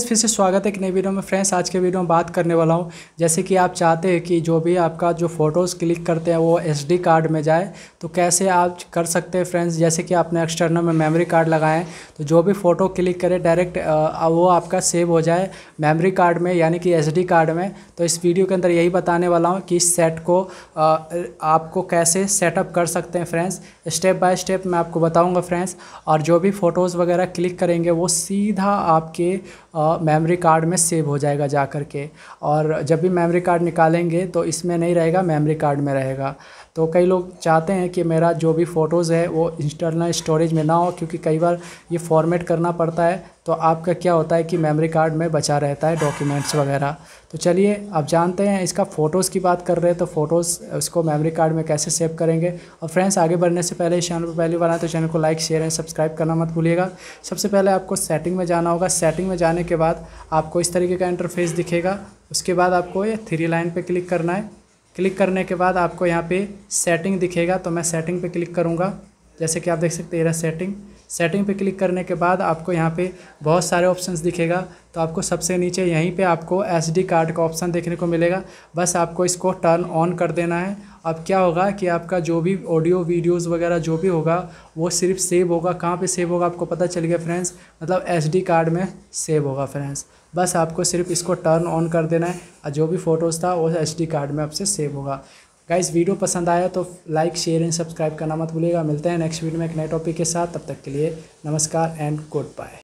फिर से स्वागत है एक नई वीडियो में फ्रेंड्स आज के वीडियो में बात करने वाला हूं जैसे कि आप चाहते हैं कि जो भी आपका जो फ़ोटोज़ क्लिक करते हैं वो एसडी कार्ड में जाए तो कैसे आप कर सकते हैं फ्रेंड्स जैसे कि आपने एक्सटर्नल में मेमोरी कार्ड लगाएं तो जो भी फ़ोटो क्लिक करें डायरेक्ट वो आपका सेव हो जाए मेमरी कार्ड में यानी कि एस कार्ड में तो इस वीडियो के अंदर यही बताने वाला हूँ कि इस सेट को आपको कैसे सेटअप कर सकते हैं फ्रेंड्स स्टेप बाय स्टेप मैं आपको बताऊँगा फ्रेंड्स और जो भी फ़ोटोज़ वगैरह क्लिक करेंगे वो सीधा आपके मेमोरी कार्ड में सेव हो जाएगा जा कर के और जब भी मेमोरी कार्ड निकालेंगे तो इसमें नहीं रहेगा मेमोरी कार्ड में रहेगा तो कई लोग चाहते हैं कि मेरा जो भी फ़ोटोज़ है वो इंटरनल स्टोरेज में ना हो क्योंकि कई बार ये फॉर्मेट करना पड़ता है तो आपका क्या होता है कि मेमोरी कार्ड में बचा रहता है डॉक्यूमेंट्स वगैरह तो चलिए आप जानते हैं इसका फ़ोटोज़ की बात कर रहे हैं तो फ़ोटोज़ उसको मेमोरी कार्ड में कैसे सेव करेंगे और फ्रेंड्स आगे बढ़ने से पहले इस चैनल पर पहली बार आए तो चैनल को लाइक शेयर एंड सब्सक्राइब करना मत भूलिएगा सबसे पहले आपको सेटिंग में जाना होगा सेटिंग में जाने के बाद आपको इस तरीके का इंटरफेस दिखेगा उसके बाद आपको ये थ्री लाइन पर क्लिक करना है क्लिक करने के बाद आपको यहाँ पे सेटिंग दिखेगा तो मैं सेटिंग पे क्लिक करूँगा जैसे कि आप देख सकते हैं सेटिंग सेटिंग पे क्लिक करने के बाद आपको यहाँ पे बहुत सारे ऑप्शंस दिखेगा तो आपको सबसे नीचे यहीं पे आपको एसडी कार्ड का ऑप्शन देखने को मिलेगा बस आपको इसको टर्न ऑन कर देना है अब क्या होगा कि आपका जो भी ऑडियो वीडियोस वगैरह जो भी होगा वो सिर्फ सेव होगा कहाँ पे सेव होगा आपको पता चल गया फ्रेंड्स मतलब एस कार्ड में सेव होगा फ्रेंड्स बस आपको सिर्फ इसको टर्न ऑन कर देना है और जो भी फ़ोटोज़ था वो एस कार्ड में आपसे सेव होगा गाइस वीडियो पसंद आया तो लाइक शेयर एंड सब्सक्राइब करना मत भूलिएगा मिलते हैं नेक्स्ट वीडियो में एक नए टॉपिक के साथ तब तक के लिए नमस्कार एंड गुड बाय